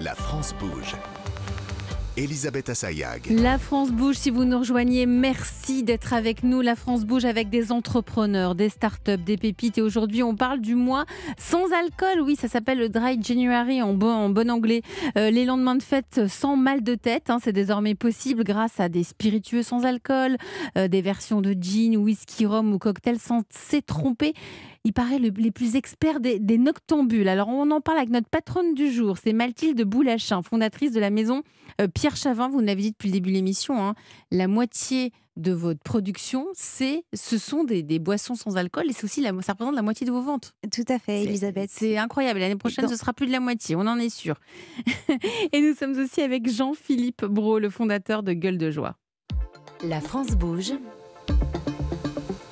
La France bouge. Elisabeth Assayag. La France bouge, si vous nous rejoignez, merci d'être avec nous. La France bouge avec des entrepreneurs, des startups, des pépites. Et aujourd'hui, on parle du mois sans alcool. Oui, ça s'appelle le Dry January en bon, anglais. Euh, les lendemains de fête sans mal de tête, hein, c'est désormais possible grâce à des spiritueux sans alcool, euh, des versions de gin, whisky, rhum ou cocktail sans trompé il paraît, les plus experts des, noctambules. Alors, on en parle avec notre patronne du jour, c'est Mathilde Boulachin, fondatrice de la maison euh, Pierre Chavin. Vous nous l'avez dit depuis le début de l'émission, hein. la moitié de votre production, c'est, ce sont des, boissons sans alcool et c'est aussi ça représente la moitié de vos ventes. Tout à fait, Elisabeth. C'est incroyable. L'année prochaine, ce sera plus de la moitié, on en est sûr. et nous sommes aussi avec Jean-Philippe Bro, le fondateur de Gueule de Joie. La France bouge.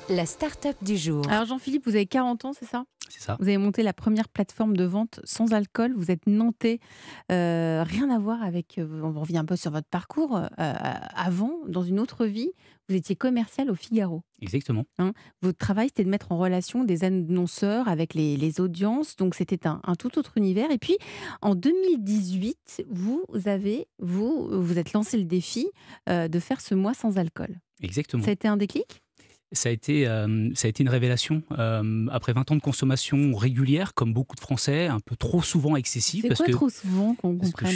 La start-up du jour. Alors Jean-Philippe, vous avez 40 ans, c'est ça C'est ça. Vous avez monté la première plateforme de vente sans alcool. Vous êtes nantais. Euh, rien à voir avec. Euh, on revient un peu sur votre parcours. Euh, avant, dans une autre vie, vous étiez commercial au Figaro. Exactement. Hein votre travail, c'était de mettre en relation des annonceurs avec les, audiences. Donc c'était un, tout autre univers. Et puis en 2018, vous avez vous vous êtes lancé le défi de faire ce mois sans alcool. Exactement. Ça a été un déclic ça a été, euh, ça a été une révélation. Euh, après 20 ans de consommation régulière, comme beaucoup de Français, un peu trop souvent excessive. C'est quoi trop souvent qu'on euh,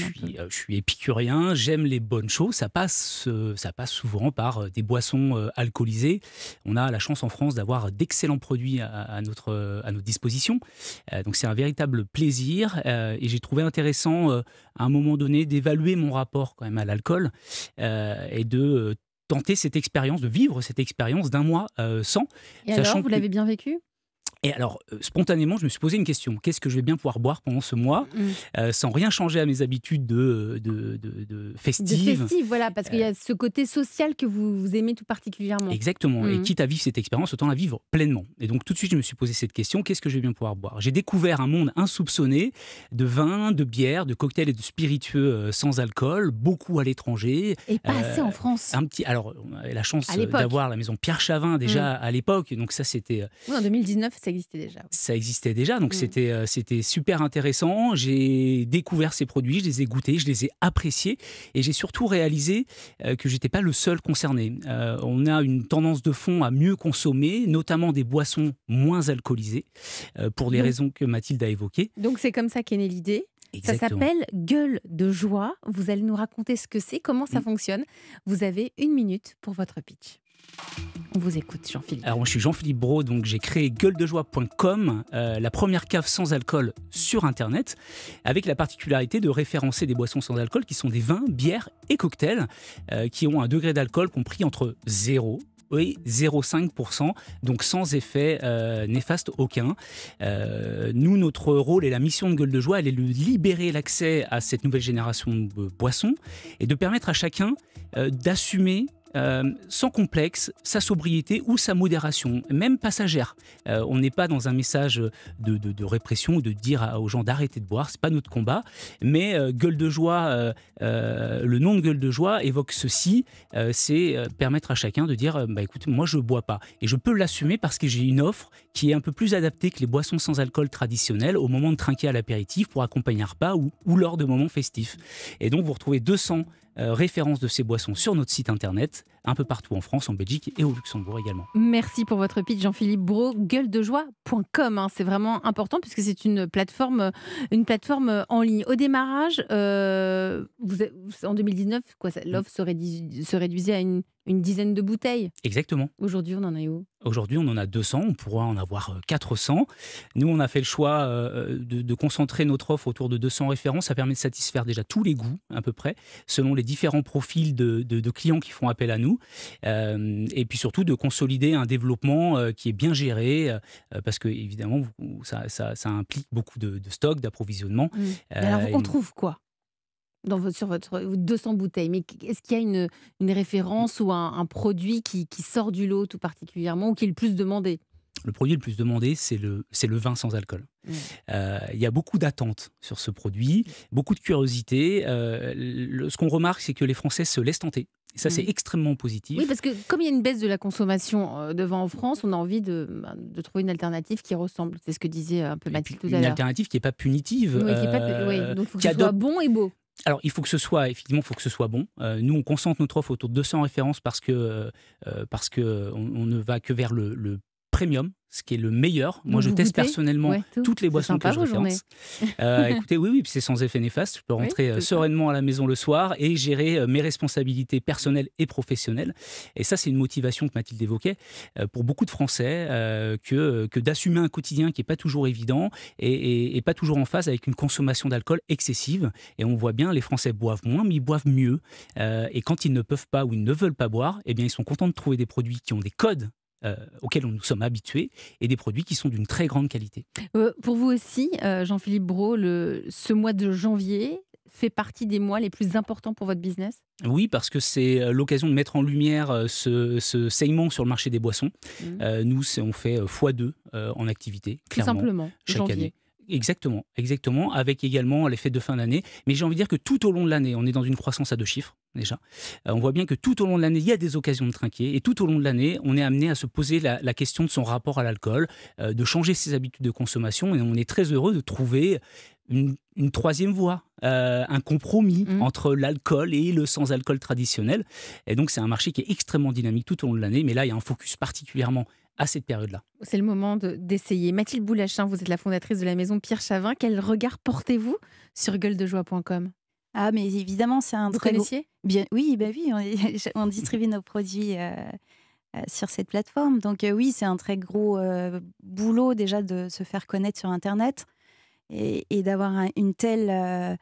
je, suis, épicurien, j'aime les bonnes choses. Ça passe, ça passe souvent par des boissons alcoolisées. On a la chance en France d'avoir d'excellents produits à, à notre, à notre disposition. donc c'est un véritable plaisir. et j'ai trouvé intéressant à un moment donné d'évaluer mon rapport quand même à l'alcool et de tenter cette expérience, de vivre cette expérience d'un mois euh, sans. Et sachant alors, vous l'avez bien vécu et alors, euh, spontanément, je me suis posé une question. Qu'est-ce que je vais bien pouvoir boire pendant ce mois mm. euh, sans rien changer à mes habitudes de, de, de, de festive voilà, parce qu'il y a euh, ce côté social que vous, aimez tout particulièrement. Exactement. Et mm. quitte à vivre cette expérience, autant la vivre pleinement. Et donc, tout de suite, je me suis posé cette question. Qu'est-ce que je vais bien pouvoir boire J'ai découvert un monde insoupçonné de vins, de bières, de cocktails et de spiritueux sans alcool, beaucoup à l'étranger. Et pas assez en France. Un petit... Alors, on avait la chance d'avoir la maison Pierre Chavin déjà mm. à l'époque. Donc ça, c'était... Oui, en 2019, c'est existait déjà. Ça existait déjà, donc mm. euh, c'était super intéressant. J'ai découvert ces produits, je les ai goûtés, je les ai appréciés et j'ai surtout réalisé euh, que j'étais pas le seul concerné. Euh, on a une tendance de fond à mieux consommer, notamment des boissons moins alcoolisées, pour les raisons que Mathilde a évoquées. Donc c'est comme ça qu'est née l'idée. Ça s'appelle Gueule de joie. Vous allez nous raconter ce que c'est, comment ça mm. fonctionne. Vous avez une minute pour votre pitch. On vous écoute, Jean-Philippe. Alors, moi, je suis Jean-Philippe Bro, donc j'ai créé gueuledejoie.com, joiecom euh, la première cave sans alcool sur Internet, avec la particularité de référencer des boissons sans alcool qui sont des vins, bières et cocktails euh, qui ont un degré d'alcool compris entre 0 et 0,5%, donc sans effet euh, néfaste aucun. nous, notre rôle et la mission de Gueule de Joie, elle est de libérer l'accès à cette nouvelle génération de boissons et de permettre à chacun d'assumer euh, sans complexe, sa sobriété ou sa modération, même passagère. Euh, on n'est pas dans un message de, répression ou de dire aux gens d'arrêter de boire, c'est pas notre combat, mais euh, gueule de joie, le nom de gueule de joie évoque ceci, c'est permettre à chacun de dire, bah écoute, moi je bois pas. Et je peux l'assumer parce que j'ai une offre qui est un peu plus adaptée que les boissons sans alcool traditionnelles au moment de trinquer à l'apéritif pour accompagner un repas ou, ou lors de moments festifs. Et donc vous retrouvez 200 euh, référence de ces boissons sur notre site internet un peu partout en France, en Belgique et au Luxembourg également. Merci pour votre pitch, Jean-Philippe Bro. Gueuledejoie.com, hein, c'est vraiment important puisque c'est une plateforme, une plateforme en ligne. Au démarrage, euh, en 2019, l'offre se, se réduisait à une dizaine de bouteilles. Exactement. Aujourd'hui, on en a où Aujourd'hui, on en a 200. On pourra en avoir 400. Euh, nous, on a fait le choix euh, de, concentrer notre offre autour de 200 références. Ça permet de satisfaire déjà tous les goûts, à peu près, selon les différents profils de clients qui font appel à nous. Euh, et puis surtout de consolider un développement euh, qui est bien géré, euh, parce que évidemment, ça, implique beaucoup de, stocks, stock, d'approvisionnement. Mmh. Alors, on trouve quoi dans votre, sur votre 200 bouteilles, mais est-ce qu'il y a une, référence ou un, produit qui, sort du lot tout particulièrement ou qui est le plus demandé le produit le plus demandé, c'est le, le vin sans alcool. Mmh. Il y a beaucoup d'attentes sur ce produit, beaucoup de curiosité. ce qu'on remarque, c'est que les Français se laissent tenter ça, c'est mm. extrêmement positif. Oui, parce que comme il y a une baisse de la consommation euh, de en France, on a envie de, bah, de trouver une alternative qui ressemble. C'est ce que disait euh, un peu Mathilde tout à l'heure. Une alternative qui n'est pas punitive. Oui, qui, est pas, euh, faut que ce soit bon et beau. Alors, il faut que ce soit, effectivement, faut que ce soit bon. nous, on concentre notre offre autour de 200 références parce que, parce que on, ne va que vers le, le premium, ce qui est le meilleur. Moi, je teste personnellement toutes les boissons que je référence. Euh, écoutez, oui, oui, c'est sans effet néfaste. Je peux rentrer euh, sereinement à la maison le soir et gérer euh, mes responsabilités personnelles et professionnelles. Et ça, c'est une motivation que Mathilde évoquait pour beaucoup de Français que, que d'assumer un quotidien qui n'est pas toujours évident et, pas toujours en phase avec une consommation d'alcool excessive. Et on voit bien, les Français boivent moins, mais ils boivent mieux. et quand ils ne peuvent pas ou ils ne veulent pas boire, eh bien, ils sont contents de trouver des produits qui ont des codes euh, auxquels nous sommes habitués et des produits qui sont d'une très grande qualité. Euh, pour vous aussi, euh, Jean-Philippe Bro, le, ce mois de janvier fait partie des mois les plus importants pour votre business oui, parce que c'est l'occasion de mettre en lumière ce, ce, saignement sur le marché des boissons. Mmh. nous, on fait x2 en activité, clairement, simplement, chaque année. Exactement, exactement, avec également les fêtes de fin d'année. Mais j'ai envie de dire que tout au long de l'année, on est dans une croissance à deux chiffres déjà. Euh, on voit bien que tout au long de l'année, il y a des occasions de trinquer. Et tout au long de l'année, on est amené à se poser la, question de son rapport à l'alcool, euh, de changer ses habitudes de consommation. Et on est très heureux de trouver une, troisième voie, euh, un compromis mmh. entre l'alcool et le sans-alcool traditionnel. Et donc, c'est un marché qui est extrêmement dynamique tout au long de l'année. Mais là, il y a un focus particulièrement à cette période-là. C'est le moment d'essayer. Mathilde Boulachin, vous êtes la fondatrice de la maison Pierre Chavin. Quel regard portez-vous sur gueule-de-joie.com ah, mais évidemment, c'est un Vous très connaissiez Bien, Oui, bah oui, on, on distribue nos produits euh, euh, sur cette plateforme. Donc euh, oui, c'est un très gros boulot déjà de se faire connaître sur Internet et, d'avoir une telle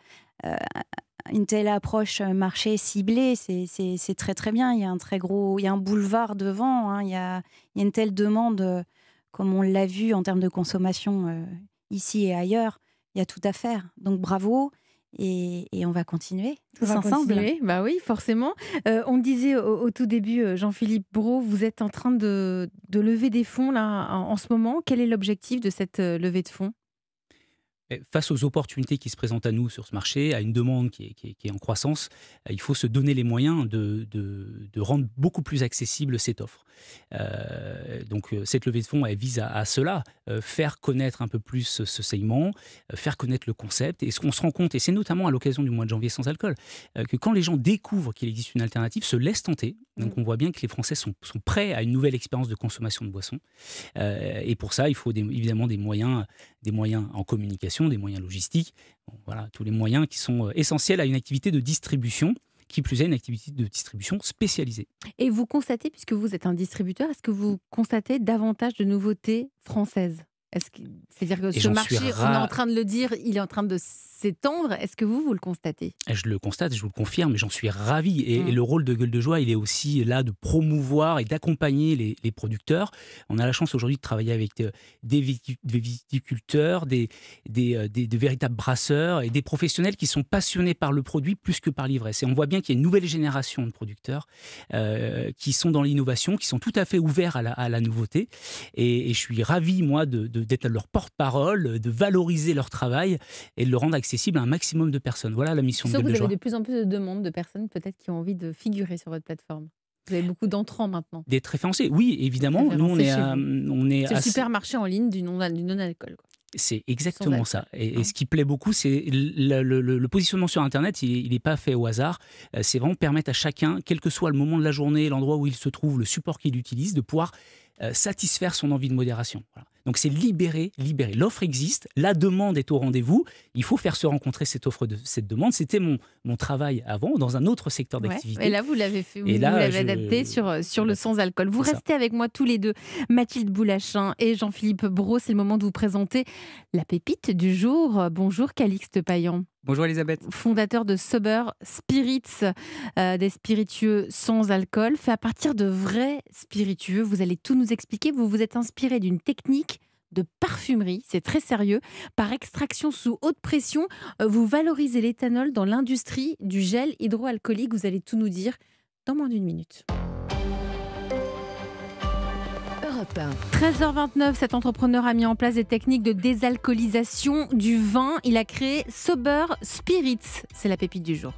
une telle approche euh, marché ciblée, c'est très très bien. Il y a un très gros, il y a un boulevard devant. Hein. Il, y a, une telle demande, euh, comme on l'a vu en termes de consommation euh, ici et ailleurs. Il y a tout à faire. Donc bravo. Et, on va continuer tous on ensemble. continuer, bah oui, forcément. on disait au, tout début, Jean-Philippe Bro, vous êtes en train de, lever des fonds là en ce moment. Quel est l'objectif de cette levée de fonds eh, face aux opportunités qui se présentent à nous sur ce marché, à une demande qui est, en croissance, eh, il faut se donner les moyens de, rendre beaucoup plus accessible cette offre. Euh, donc euh, cette levée de fonds, elle vise à, cela, euh, faire connaître un peu plus ce, segment, faire connaître le concept. Et ce qu'on se rend compte, et c'est notamment à l'occasion du mois de janvier sans alcool, que quand les gens découvrent qu'il existe une alternative, se laissent tenter donc mm. on voit bien que les Français sont, prêts à une nouvelle expérience de consommation de boissons. Euh, et pour ça, il faut évidemment des moyens, des moyens en communication, des moyens logistiques, voilà, tous les moyens qui sont euh, essentiels à une activité de distribution qui plus est une activité de distribution spécialisée. Et vous constatez, puisque vous êtes un distributeur, est-ce que vous constatez davantage de nouveautés françaises c'est-à-dire que, ce marché, on est en train de le dire, il est en train de s'étendre. Est-ce que vous, vous le constatez Je le constate, je vous le confirme, j'en suis ravi. Mm. Et, le rôle de Gueule de Joie, il est aussi là de promouvoir et d'accompagner les, producteurs. On a la chance aujourd'hui de travailler avec euh, des, viticulteurs, des, des, euh, véritables brasseurs et des professionnels qui sont passionnés par le produit plus que par l'ivresse. Et on voit bien qu'il y a une nouvelle génération de producteurs euh, qui sont dans l'innovation, qui sont tout à fait ouverts à la, nouveauté. Et, je suis ravi, moi, de d'être leur porte-parole, de valoriser leur travail et de le rendre accessible à un maximum de personnes. Voilà la mission de Gueule vous avez de plus en plus de demandes de personnes peut-être qui ont envie de figurer sur votre plateforme. Vous avez beaucoup d'entrants maintenant. Des référencés, oui, évidemment. Nous, on est, euh, on est, C'est le supermarché en ligne du non-alcool. c'est exactement ça. Et, hein. ce qui plaît beaucoup, c'est le, le, positionnement sur Internet, il n'est pas fait au hasard. Euh, c'est vraiment permettre à chacun, quel que soit le moment de la journée, l'endroit où il se trouve, le support qu'il utilise, de pouvoir euh, satisfaire son envie de modération. Donc c'est libérer, libérer. L'offre existe, la demande est au rendez-vous. Il faut faire se rencontrer cette offre, de, cette demande. C'était mon, mon travail avant dans un autre secteur d'activité. et là, vous l'avez fait, vous, l'avez adapté sur, euh, sur le sans-alcool. Vous restez avec moi tous les deux, Mathilde Boulachin et Jean-Philippe Brault. C'est le moment de vous présenter la pépite du jour. Bonjour Calixte Payan. Bonjour Elisabeth. Fondateur de Sober Spirits, euh, des spiritueux sans alcool, fait à partir de vrais spiritueux. Vous allez tout nous expliquer. Vous vous êtes inspiré d'une technique de parfumerie, c'est très sérieux. Par extraction sous haute pression, euh, vous valorisez l'éthanol dans l'industrie du gel hydroalcoolique. Vous allez tout nous dire dans moins d'une minute. 13h29, cet entrepreneur a mis en place des techniques de désalcoolisation du vin. Il a créé Sober Spirits. C'est la pépite du jour.